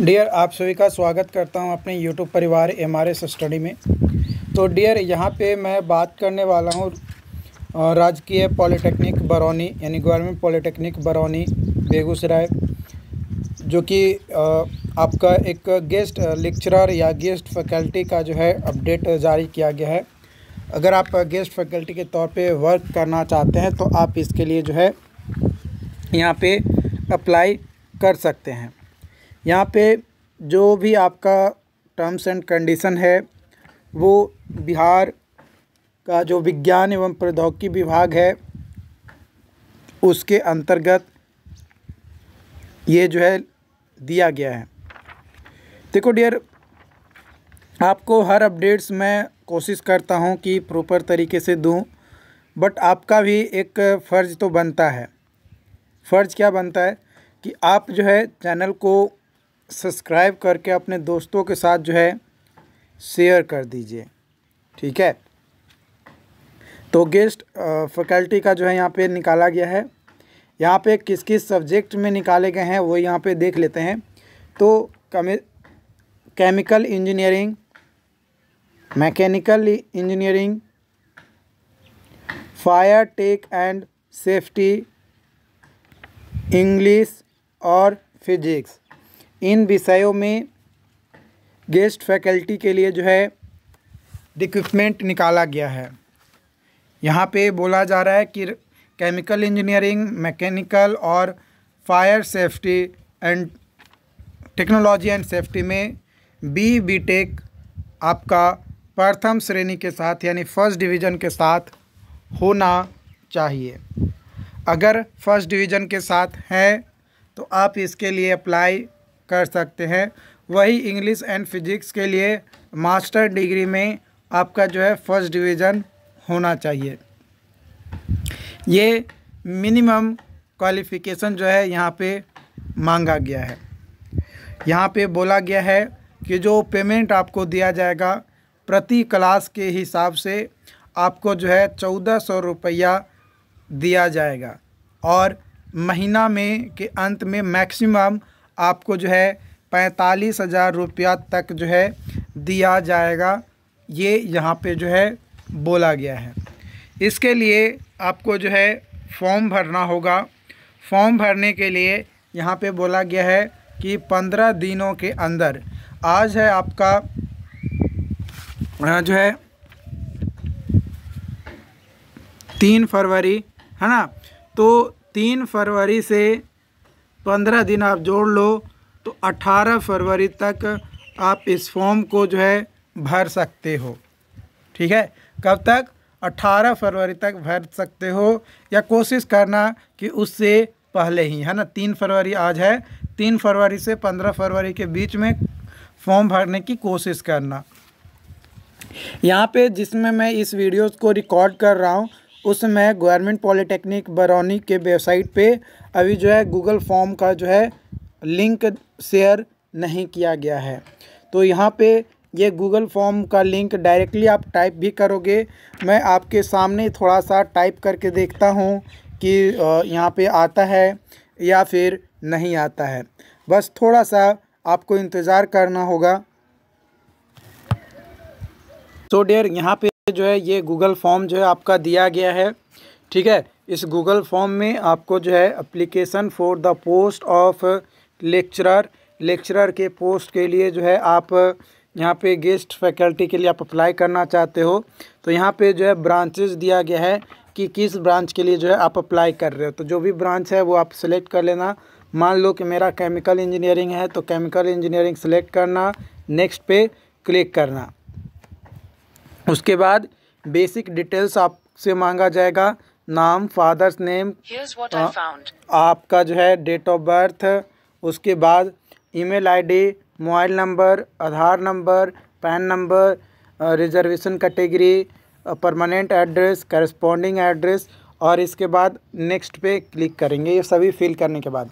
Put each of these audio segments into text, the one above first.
dear आप सभी का स्वागत करता हूं अपने यूट्यूब परिवार एम आर एस स्टडी में तो डियर यहां पे मैं बात करने वाला हूं राजकीय पॉलिटेक्निक बरौनी यानी गवर्नमेंट पॉलिटेक्निक बरौनी बेगूसराय जो कि आपका एक गेस्ट लेक्चरर या गेस्ट फैकल्टी का जो है अपडेट जारी किया गया है अगर आप गेस्ट फैकल्टी के तौर पर वर्क करना चाहते हैं तो आप इसके लिए जो है यहाँ पर अप्लाई कर सकते हैं यहाँ पे जो भी आपका टर्म्स एंड कंडीशन है वो बिहार का जो विज्ञान एवं प्रौद्योगिकी विभाग है उसके अंतर्गत ये जो है दिया गया है देखो डियर आपको हर अपडेट्स मैं कोशिश करता हूँ कि प्रॉपर तरीके से दूँ बट आपका भी एक फ़र्ज़ तो बनता है फ़र्ज़ क्या बनता है कि आप जो है चैनल को सब्सक्राइब करके अपने दोस्तों के साथ जो है शेयर कर दीजिए ठीक है तो गेस्ट फैकल्टी का जो है यहाँ पे निकाला गया है यहाँ पे किस किस सब्जेक्ट में निकाले गए हैं वो यहाँ पे देख लेते हैं तो chemical engineering mechanical engineering fire tech and safety English और फिजिक्स इन विषयों में गेस्ट फैकल्टी के लिए जो है डिक्विपमेंट निकाला गया है यहाँ पे बोला जा रहा है कि केमिकल इंजीनियरिंग मैकेनिकल और fire safety and technology and safety में बी बी टेक आपका प्रथम श्रेणी के साथ यानी फर्स्ट डिवीज़न के साथ होना चाहिए अगर फर्स्ट डिवीज़न के साथ है तो आप इसके लिए अप्लाई कर सकते हैं वही इंग्लिश एंड फिजिक्स के लिए मास्टर डिग्री में आपका जो है फर्स्ट डिवीज़न होना चाहिए ये मिनिमम क्वालिफ़िकेशन जो है यहाँ पे मांगा गया है यहाँ पे बोला गया है कि जो पेमेंट आपको दिया जाएगा प्रति क्लास के हिसाब से आपको जो है चौदह सौ रुपया दिया जाएगा और महीना में के अंत में मैक्सिमम आपको जो है पैंतालीस हज़ार रुपया तक जो है दिया जाएगा ये यहाँ पे जो है बोला गया है इसके लिए आपको जो है फॉर्म भरना होगा फॉर्म भरने के लिए यहाँ पे बोला गया है कि पंद्रह दिनों के अंदर आज है आपका हाँ, जो है तीन फरवरी है ना तो तीन फरवरी से पंद्रह दिन आप जोड़ लो तो अठारह फरवरी तक आप इस फॉर्म को जो है भर सकते हो ठीक है कब तक अट्ठारह फरवरी तक भर सकते हो या कोशिश करना कि उससे पहले ही है ना तीन फरवरी आज है तीन फरवरी से पंद्रह फरवरी के बीच में फॉर्म भरने की कोशिश करना यहाँ पे जिसमें मैं इस वीडियोस को रिकॉर्ड कर रहा हूँ उस समय गवर्नमेंट पॉलिटेक्निक बरौनी के वेबसाइट पे अभी जो है गूगल फॉर्म का जो है लिंक शेयर नहीं किया गया है तो यहाँ पे ये गूगल फॉर्म का लिंक डायरेक्टली आप टाइप भी करोगे मैं आपके सामने थोड़ा सा टाइप करके देखता हूँ कि यहाँ पे आता है या फिर नहीं आता है बस थोड़ा सा आपको इंतज़ार करना होगा सो तो so डेयर यहाँ पे जो है ये गूगल फॉर्म जो है आपका दिया गया है ठीक है इस गूगल फॉर्म में आपको जो है application for the post of lecturer lecturer के पोस्ट के लिए जो है आप यहाँ पे गेस्ट फैकल्टी के लिए आप अप्लाई करना चाहते हो तो यहाँ पे जो है ब्रांचेस दिया गया है कि किस ब्रांच के लिए जो है आप अप्लाई कर रहे हो तो जो भी ब्रांच है वो आप सेलेक्ट कर लेना मान लो कि मेरा केमिकल इंजीनियरिंग है तो केमिकल इंजीनियरिंग सेलेक्ट करना नेक्स्ट पे क्लिक करना उसके बाद बेसिक डिटेल्स आपसे मांगा जाएगा नाम फादर्स नेम आपका जो है डेट ऑफ बर्थ उसके बाद email ID mobile number Aadhaar number PAN number reservation category permanent address corresponding address और इसके बाद नेक्स्ट पे क्लिक करेंगे ये सभी फिल करने के बाद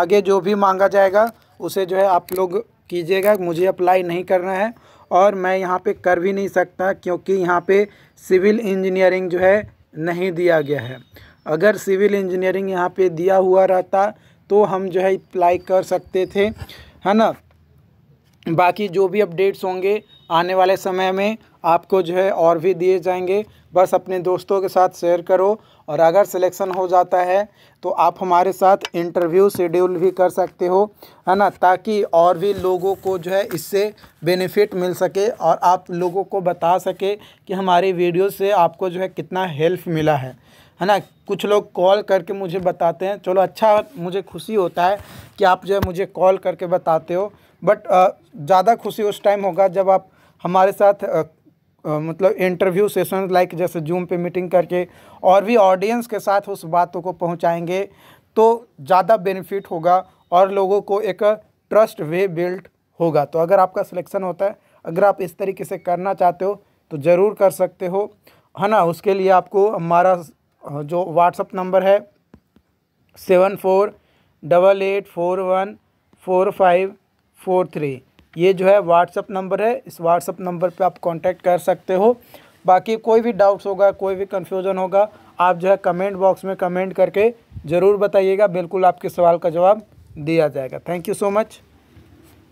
आगे जो भी मांगा जाएगा उसे जो है आप लोग कीजिएगा मुझे अप्लाई नहीं करना है और मैं यहाँ पे कर भी नहीं सकता क्योंकि यहाँ पे सिविल इंजीनियरिंग जो है नहीं दिया गया है अगर सिविल इंजीनियरिंग यहाँ पे दिया हुआ रहता तो हम जो है अप्लाई कर सकते थे है ना बाकी जो भी अपडेट्स होंगे आने वाले समय में आपको जो है और भी दिए जाएंगे बस अपने दोस्तों के साथ शेयर करो और अगर सिलेक्शन हो जाता है तो आप हमारे साथ इंटरव्यू शेड्यूल भी कर सकते हो है ना ताकि और भी लोगों को जो है इससे बेनिफिट मिल सके और आप लोगों को बता सके कि हमारी वीडियो से आपको जो है कितना हेल्प मिला है है ना कुछ लोग कॉल करके मुझे बताते हैं चलो अच्छा मुझे खुशी होता है कि आप जो है मुझे कॉल करके बताते हो बट ज़्यादा खुशी उस टाइम होगा जब आप हमारे साथ मतलब इंटरव्यू सेशन लाइक जैसे जूम पे मीटिंग करके और भी ऑडियंस के साथ उस बातों को पहुंचाएंगे तो ज़्यादा बेनिफिट होगा और लोगों को एक ट्रस्ट वे बिल्ट होगा तो अगर आपका सिलेक्शन होता है अगर आप इस तरीके से करना चाहते हो तो ज़रूर कर सकते हो है ना उसके लिए आपको हमारा जो व्हाट्सअप नंबर है seven four double eight four one four five four three ये जो है व्हाट्सअप नंबर है इस व्हाट्सअप नंबर पे आप कांटेक्ट कर सकते हो बाकी कोई भी डाउट्स होगा कोई भी कन्फ्यूज़न होगा आप जो है कमेंट बॉक्स में कमेंट करके ज़रूर बताइएगा बिल्कुल आपके सवाल का जवाब दिया जाएगा थैंक यू सो मच